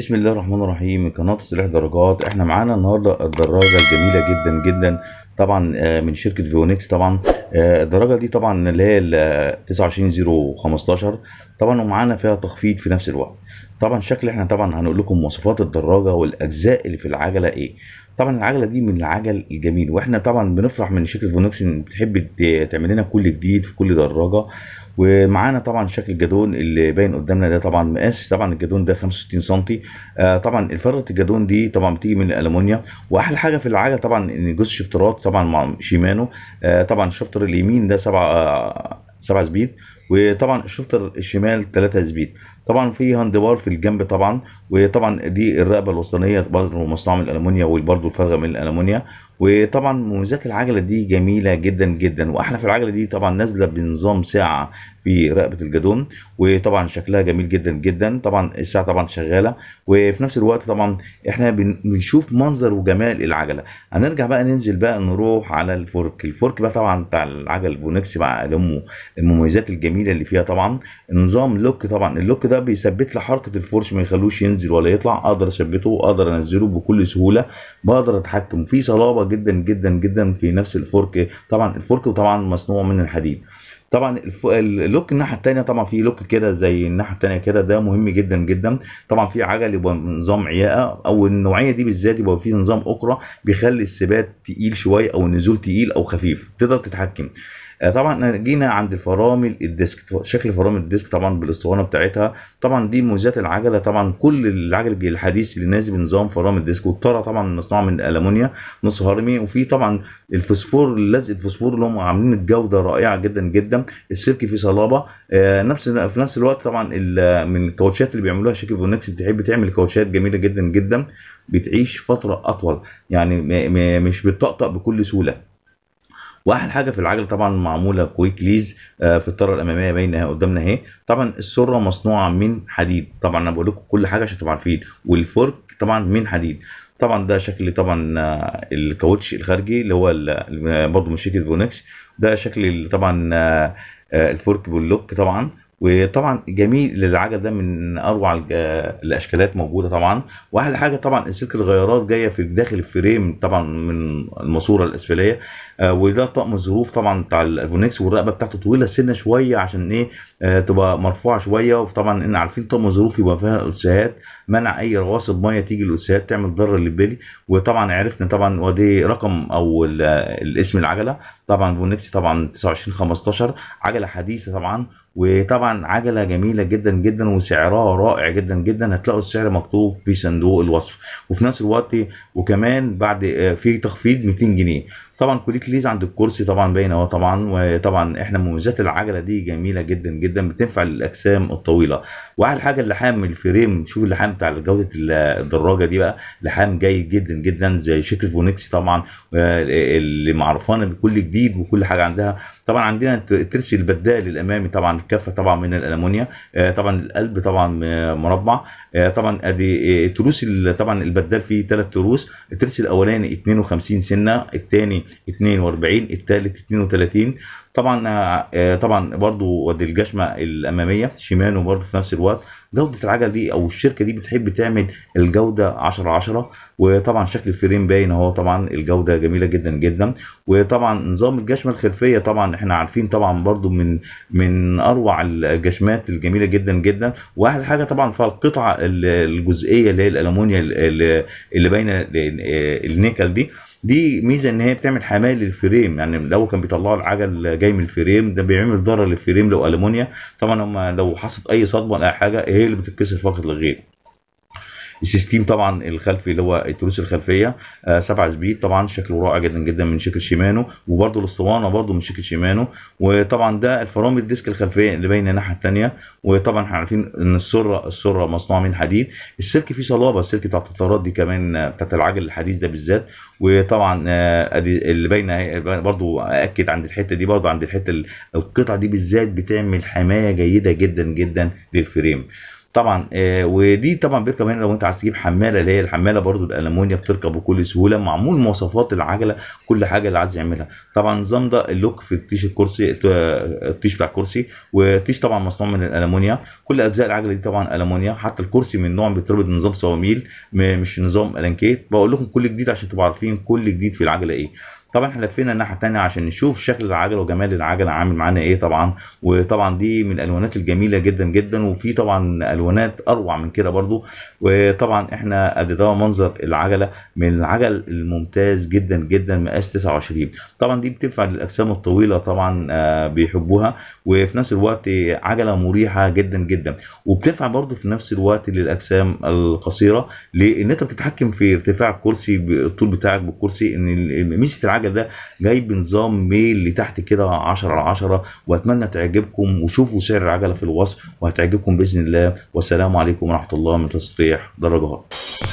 بسم الله الرحمن الرحيم من قناه سلاح درجات احنا معانا النهارده الدراجه الجميله جدا جدا طبعا آه، من شركه فيونكس طبعا آه، الدراجه دي طبعا اللي هي 29015 طبعا ومعانا فيها تخفيض في نفس الوقت طبعا شكل احنا طبعا هنقول لكم مواصفات الدراجه والاجزاء اللي في العجله ايه طبعا العجله دي من العجل الجميل واحنا طبعا بنفرح من شركه فيونكس ان بتحب تعمل لنا كل جديد في كل دراجه ومعانا طبعا شكل الجدون اللي باين قدامنا ده طبعا مقاس طبعا الجدون ده 65 سم آه طبعا الفرط الجدون دي طبعا بتيجي من الالومنيوم واحلى حاجه في العجله طبعا ان جزء الشفترات طبعا مع شيمانو آه طبعا الشفتر اليمين ده 7 7 آه، سبيد وطبعا الشفتر الشمال 3 سبيد طبعا فيها اندبار في الجنب طبعا وطبعا دي الرقبه الوسطانيه برضه مصنوعه من الالومنيا وبرضه الفرغه من الالومنيا وطبعا مميزات العجله دي جميله جدا جدا واحلى في العجله دي طبعا نازله بنظام ساعه في رقبه الجدون وطبعا شكلها جميل جدا جدا طبعا الساعه طبعا شغاله وفي نفس الوقت طبعا احنا بنشوف منظر وجمال العجله هنرجع بقى ننزل بقى نروح على الفورك الفورك بقى طبعا بتاع العجل بونكس مع المميزات الجميله اللي فيها طبعا نظام لوك طبعا اللوك ده بيثبت لي حركه الفرش ما يخلوش ينزل ولا يطلع اقدر اثبته واقدر انزله بكل سهوله بقدر اتحكم فيه صلابه جدا جدا جدا في نفس الفرك طبعا الفرك طبعا مصنوع من الحديد طبعا اللوك الناحيه الثانيه طبعا في لوك كده زي الناحيه الثانيه كده ده مهم جدا جدا طبعا في عجل يبقى نظام عياقه او النوعيه دي بالذات يبقى في نظام اخرى بيخلي الثبات تقيل شويه او النزول تقيل او خفيف تقدر تتحكم آه، طبعا آه، جينا عند الفرامل الديسك شكل فرامل الديسك طبعا بالاسطوانه بتاعتها طبعا دي مميزات العجله طبعا كل العجل الحديث اللي نازل بنظام فرامل الديسك والطاره طبعا مصنوعه من الالومنيا نص هرمي وفي طبعا الفوسفور لزق الفوسفور اللي هم عاملين الجوده رائعه جدا جدا السلك فيه صلابه آه نفس في نفس الوقت طبعا من الكاوتشات اللي بيعملوها شركه فونكس بتحب تعمل كاوتشات جميله جدا جدا بتعيش فتره اطول يعني مش بتطقطق بكل سهوله واحلى حاجه في العجله طبعا معموله كويكليز آه، في الطاره الاماميه باينه قدامنا اهي طبعا السره مصنوعه من حديد طبعا انا بقول لكم كل حاجه عشان تبقوا عارفين والفرك طبعا من حديد طبعا ده شكل طبعا آه، الكاوتش الخارجي اللي هو برضه من شركه بونكس ده شكل طبعا آه، الفورك باللوك طبعا وطبعا جميل للعجل ده من اروع الاشكالات موجوده طبعا واحلى حاجه طبعا سلك الغيارات جايه في داخل الفريم طبعا من الماسوره الاسفليه آه، وده طقم الظروف طبعا بتاع الفونكس والرقبه بتاعته طويله سنه شويه عشان ايه آه، تبقى مرفوعه شويه وطبعا ان عارفين طقم الظروف يبقى فيها السهات منع اي رواسب ميه تيجي للاسياد تعمل ضرر للبيلي وطبعا عرفنا طبعا ودي رقم او الاسم العجله طبعا فونكس طبعا 29 15 عجله حديثه طبعا وطبعا عجله جميله جدا جدا وسعرها رائع جدا جدا هتلاقوا السعر مكتوب في صندوق الوصف وفي نفس الوقت وكمان بعد آه، في تخفيض 200 جنيه طبعا كوليك ليز عند الكرسي طبعا باين اهو طبعا وطبعا احنا مميزات العجله دي جميله جدا جدا بتنفع للاجسام الطويله واحلى حاجه اللحام الفريم شوف اللحام بتاع جوده الدراجه دي بقى لحام جيد جدا جدا زي شكل فونكس طبعا آه، اللي معرفانه بكل جديد وكل حاجه عندها طبعا عندنا الترسي البدال الامامي طبعا الكفه طبعا من الالمونيا آه، طبعا القلب طبعا آه، مربع آه، طبعا ادي تروس طبعا البدال فيه ثلاث تروس الترس الاولاني 52 سنه الثاني 42 الثالث 32 طبعا طبعا برضو ودي الجشمه الاماميه شماله برضو في نفس الوقت جوده العجل دي او الشركه دي بتحب تعمل الجوده 10 10 وطبعا شكل الفريم باين اهو طبعا الجوده جميله جدا جدا وطبعا نظام الجشمه الخلفيه طبعا احنا عارفين طبعا برضو من من اروع الجشمات الجميله جدا جدا واحلى حاجه طبعا في القطعه الجزئيه اللي هي الالمونيا اللي باينه آه، آه، النيكل دي دي ميزه ان هي بتعمل حمايه للفريم يعني لو كان بيطلعوا العجل جاي من الفريم ده بيعمل ضرر للفريم لو المونيا طبعا هم لو حصلت اي صدمه او اي حاجه هي اللي بتتكسر فقط لغيره السيستم طبعا الخلفي اللي هو التروس الخلفيه آه آه سبيد طبعا شكله رائع جدا جدا من شكل شيمانو وبرده الاسطوانه برده من شكل شيمانو وطبعا ده الفرامل الديسك الخلفيه اللي باينه الناحيه الثانيه وطبعا احنا عارفين ان السره السره مصنوعه من حديد السلك فيه صلابه السلك بتاع التطارات دي كمان آه، بتاعت العجل الحديث ده بالذات وطبعا آه، ادي اللي باينه برضو اكد عند الحته دي برضو عند الحته القطعه دي بالذات بتعمل حمايه جيده جدا جدا للفريم طبعا آه ودي طبعا بيركب هنا لو انت عايز تجيب حماله اللي هي الحماله برضو الالمونيا بتركب بكل سهوله معمول مواصفات العجله كل حاجه اللي عايز يعملها طبعا نظام ده اللوك في التيش الكرسي التيش بتاع الكرسي والتيش طبعا مصنوع من الالمونيا كل اجزاء العجله دي طبعا الالمونيا حتى الكرسي من نوع بيتربط نظام صواميل مش نظام الانكيت بقول لكم كل جديد عشان تبقوا عارفين كل جديد في العجله ايه طبعا احنا لفينا الناحيه الثانيه عشان نشوف شكل العجله وجمال العجله عامل معانا ايه طبعا وطبعا دي من الالوانات الجميله جدا جدا وفي طبعا الوانات اروع من كده برضو وطبعا احنا ادي ده منظر العجله من العجل الممتاز جدا جدا مقاس 29 طبعا دي بتنفع للاجسام الطويله طبعا آه، بيحبوها وفي نفس الوقت عجله مريحه جدا جدا وبتنفع برضو في نفس الوقت للاجسام القصيره لان انت بتتحكم في ارتفاع الكرسي الطول بتاعك بالكرسي ان ميزه العجله الحاجه ده جاي بنظام ميل لتحت كده 10 على 10 واتمنى تعجبكم وشوفوا سعر العجله في الوصف وهتعجبكم باذن الله والسلام عليكم ورحمه الله من تصريح درجات